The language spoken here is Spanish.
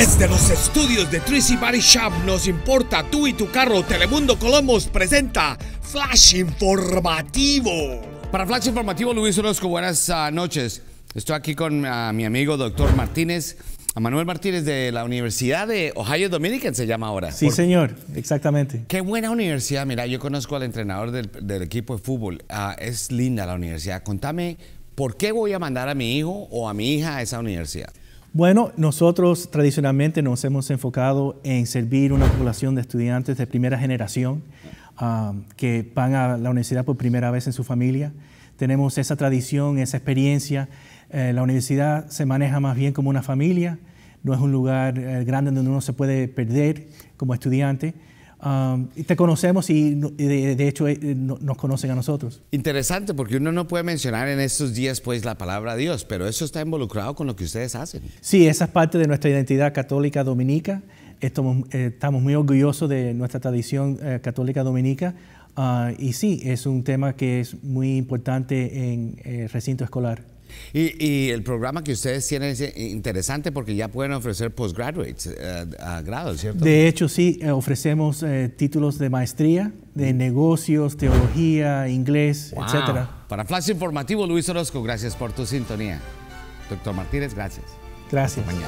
Desde los estudios de Tracy Body Shop nos importa tú y tu carro. Telemundo Colomos presenta Flash Informativo. Para Flash Informativo, Luis Orozco, buenas ah, noches. Estoy aquí con ah, mi amigo doctor Martínez. A Manuel Martínez de la Universidad de Ohio Dominican se llama ahora. Sí, señor, exactamente. Qué buena universidad. Mira, yo conozco al entrenador del, equipo de fútbol. Ah, es linda la universidad. Contame, ¿por qué voy a mandar a mi hijo o a mi hija a esa universidad? Bueno, nosotros tradicionalmente nos hemos enfocado en servir una población de estudiantes de primera generación ah, que van a la universidad por primera vez en su familia. Tenemos esa tradición, esa experiencia. Eh, la universidad se maneja más bien como una familia, no es un lugar eh, grande donde uno se puede perder como estudiante y te conocemos y, de, hecho eh, nos conocen a nosotros. Interesante, porque uno no puede mencionar en estos días pues la palabra Dios, pero eso está involucrado con lo que ustedes hacen. Sí, esa es parte de nuestra identidad católica dominica. Estamos, eh, muy orgullosos de nuestra tradición eh, católica dominica. Ah, y sí, es un tema que es muy importante en el recinto escolar. Y, el programa que ustedes tienen es interesante porque ya pueden ofrecer postgraduates eh, a grados, ¿cierto? De hecho, sí, eh, ofrecemos eh, títulos de maestría, de mm. negocios, teología, inglés, etcétera. Para Flash Informativo, Luis Orozco, gracias por tu sintonía. Doctor Martínez, gracias. Gracias. mañana.